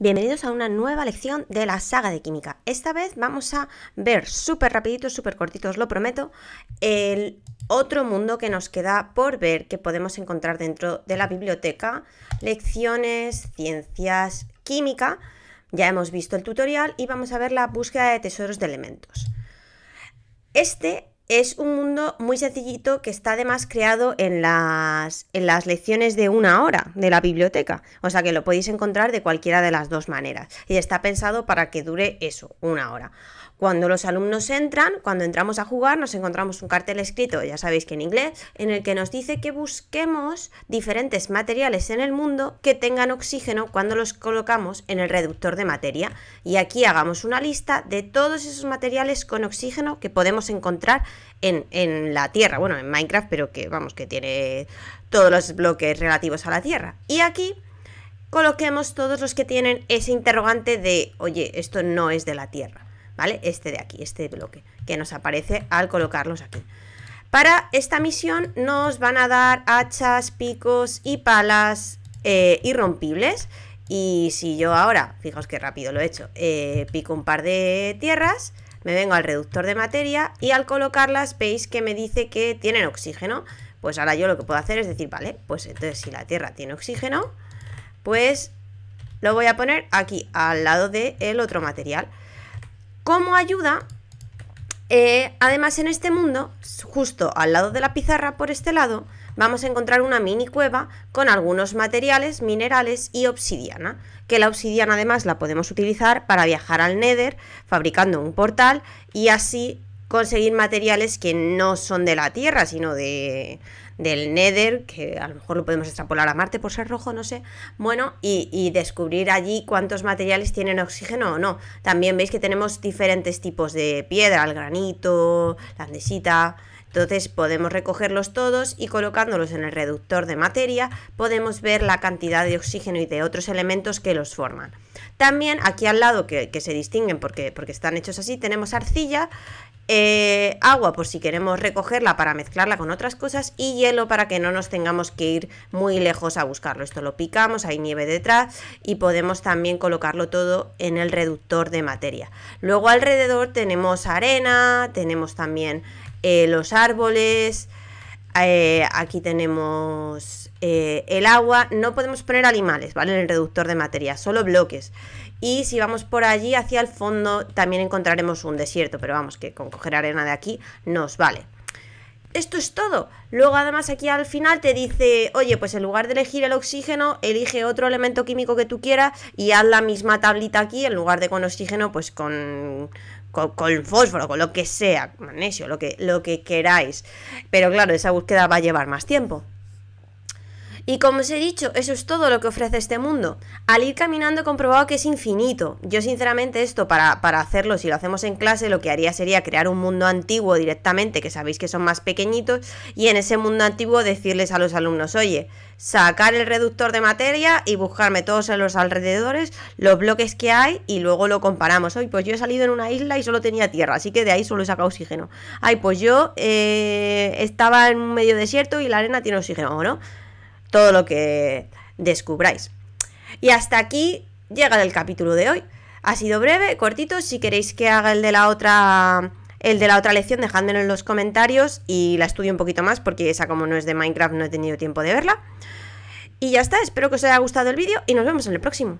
Bienvenidos a una nueva lección de la saga de química. Esta vez vamos a ver súper rapidito, súper cortito, os lo prometo, el otro mundo que nos queda por ver que podemos encontrar dentro de la biblioteca. Lecciones, ciencias, química. Ya hemos visto el tutorial y vamos a ver la búsqueda de tesoros de elementos. Este es un mundo muy sencillito que está además creado en las, en las lecciones de una hora de la biblioteca. O sea que lo podéis encontrar de cualquiera de las dos maneras. Y está pensado para que dure eso, una hora. Cuando los alumnos entran, cuando entramos a jugar, nos encontramos un cartel escrito, ya sabéis que en inglés, en el que nos dice que busquemos diferentes materiales en el mundo que tengan oxígeno cuando los colocamos en el reductor de materia. Y aquí hagamos una lista de todos esos materiales con oxígeno que podemos encontrar en, la Tierra, bueno, en Minecraft, pero que vamos, que tiene todos los bloques relativos a la Tierra. Y aquí coloquemos todos los que tienen ese interrogante de, oye, esto no es de la Tierra, ¿vale? Este de aquí, este bloque, que nos aparece al colocarlos aquí. Para esta misión nos van a dar hachas, picos y palas eh, irrompibles. Y si yo ahora, fijaos que rápido lo he hecho, eh, pico un par de tierras, me vengo al reductor de materia y al colocarlas veis que me dice que tienen oxígeno. Pues ahora yo lo que puedo hacer es decir, vale, pues entonces si la Tierra tiene oxígeno, pues lo voy a poner aquí, al lado del otro material. Como ayuda, eh, además en este mundo, justo al lado de la pizarra, por este lado, vamos a encontrar una mini cueva con algunos materiales, minerales y obsidiana, que la obsidiana además la podemos utilizar para viajar al Nether fabricando un portal y así conseguir materiales que no son de la Tierra, sino de, del Nether, que a lo mejor lo podemos extrapolar a Marte por ser rojo, no sé. Bueno, y, descubrir allí cuántos materiales tienen oxígeno o no. También veis que tenemos diferentes tipos de piedra, el granito, la andesita, entonces podemos recogerlos todos y colocándolos en el reductor de materia podemos ver la cantidad de oxígeno y de otros elementos que los forman. También aquí al lado, que, se distinguen porque, porque están hechos así, tenemos arcilla, eh, agua por si queremos recogerla para mezclarla con otras cosas y hielo para que no nos tengamos que ir muy lejos a buscarlo. Esto lo picamos, hay nieve detrás y podemos también colocarlo todo en el reductor de materia. Luego alrededor tenemos arena, tenemos también eh, los árboles, eh, aquí tenemos eh, el agua, no podemos poner animales, ¿vale? En el reductor de materia, solo bloques. Y si vamos por allí hacia el fondo también encontraremos un desierto, pero vamos, que con coger arena de aquí nos vale. Esto es todo. Luego además aquí al final te dice, oye, pues en lugar de elegir el oxígeno, elige otro elemento químico que tú quieras y haz la misma tablita aquí, en lugar de con oxígeno, pues con, con, fósforo, con lo que sea, magnesio, lo que, lo que queráis. Pero claro, esa búsqueda va a llevar más tiempo. Y como os he dicho, eso es todo lo que ofrece este mundo. Al ir caminando he comprobado que es infinito. Yo sinceramente esto, para, hacerlo, si lo hacemos en clase, lo que haría sería crear un mundo antiguo directamente, que sabéis que son más pequeñitos, y en ese mundo antiguo decirles a los alumnos, oye, sacar el reductor de materia y buscarme todos en los alrededores los bloques que hay y luego lo comparamos. Hoy, pues yo he salido en una isla y solo tenía tierra, así que de ahí solo he sacado oxígeno. Ay, pues yo eh, estaba en un medio desierto y la arena tiene oxígeno, ¿o no? todo lo que descubráis. Y hasta aquí llega el capítulo de hoy. Ha sido breve, cortito. Si queréis que haga el de la otra. El de la otra lección, dejádmelo en los comentarios y la estudio un poquito más porque esa como no es de Minecraft no he tenido tiempo de verla. Y ya está, espero que os haya gustado el vídeo y nos vemos en el próximo.